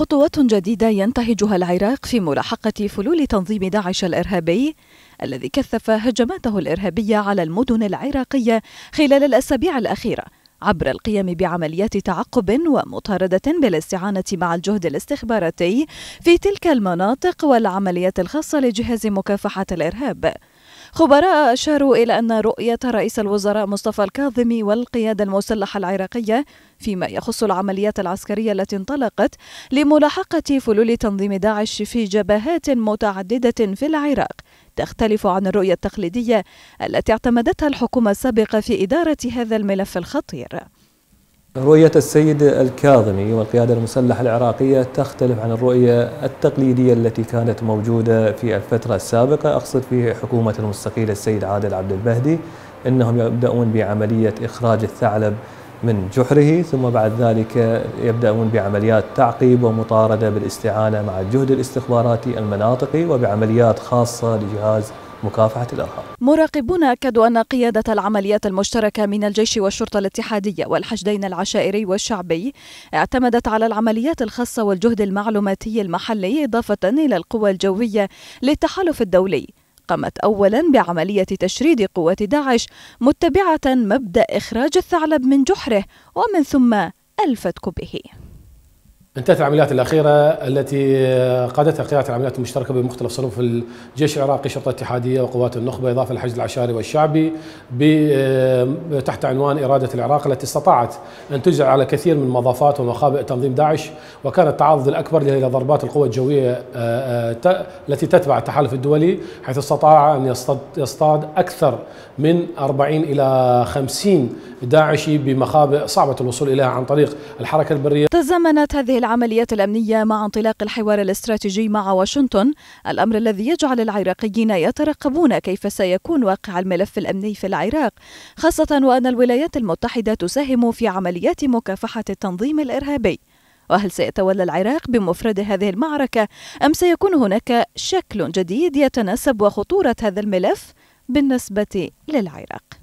خطوات جديدة ينتهجها العراق في ملاحقة فلول تنظيم داعش الإرهابي الذي كثف هجماته الإرهابية على المدن العراقية خلال الأسابيع الأخيرة عبر القيام بعمليات تعقب ومطاردة بالاستعانة مع الجهد الاستخباراتي في تلك المناطق والعمليات الخاصة لجهاز مكافحة الإرهاب خبراء أشاروا إلى أن رؤية رئيس الوزراء مصطفى الكاظمي والقيادة المسلحة العراقية فيما يخص العمليات العسكرية التي انطلقت لملاحقة فلول تنظيم داعش في جبهات متعددة في العراق تختلف عن الرؤية التقليدية التي اعتمدتها الحكومة السابقة في إدارة هذا الملف الخطير. رؤية السيد الكاظمي والقيادة المسلحة العراقية تختلف عن الرؤية التقليدية التي كانت موجودة في الفترة السابقة أقصد في حكومة المستقيل السيد عادل عبد المهدي أنهم يبدأون بعملية إخراج الثعلب من جحره ثم بعد ذلك يبدأون بعمليات تعقيب ومطاردة بالاستعانة مع الجهد الاستخباراتي المناطقي وبعمليات خاصة لجهاز مكافحة الإرهاب مراقبون أكدوا أن قيادة العمليات المشتركة من الجيش والشرطة الاتحادية والحشدين العشائري والشعبي اعتمدت على العمليات الخاصة والجهد المعلوماتي المحلي إضافة إلى القوى الجوية للتحالف الدولي قامت أولا بعملية تشريد قوات داعش متبعة مبدأ إخراج الثعلب من جحره ومن ثم الفتك به انتهت العمليات الأخيرة التي قادتها قيادة العمليات المشتركة بمختلف صنوف الجيش العراقي شرطة اتحادية وقوات النخبة إضافة للحشد العشائري والشعبي آه، تحت عنوان إرادة العراق التي استطاعت أن تجزع على كثير من مضافات ومخابئ تنظيم داعش وكان التعاضد الأكبر إلى ضربات القوى الجوية آه، آه، التي تتبع التحالف الدولي حيث استطاع أن يصطاد أكثر من 40 إلى 50 داعشي بمخابئ صعبة الوصول إليها عن طريق الحركة البرية تزامنت هذه العمليات الأمنية مع انطلاق الحوار الاستراتيجي مع واشنطن الأمر الذي يجعل العراقيين يترقبون كيف سيكون واقع الملف الأمني في العراق خاصة وأن الولايات المتحدة تساهم في عمليات مكافحة التنظيم الإرهابي وهل سيتولى العراق بمفرد هذه المعركة أم سيكون هناك شكل جديد يتناسب وخطورة هذا الملف بالنسبة للعراق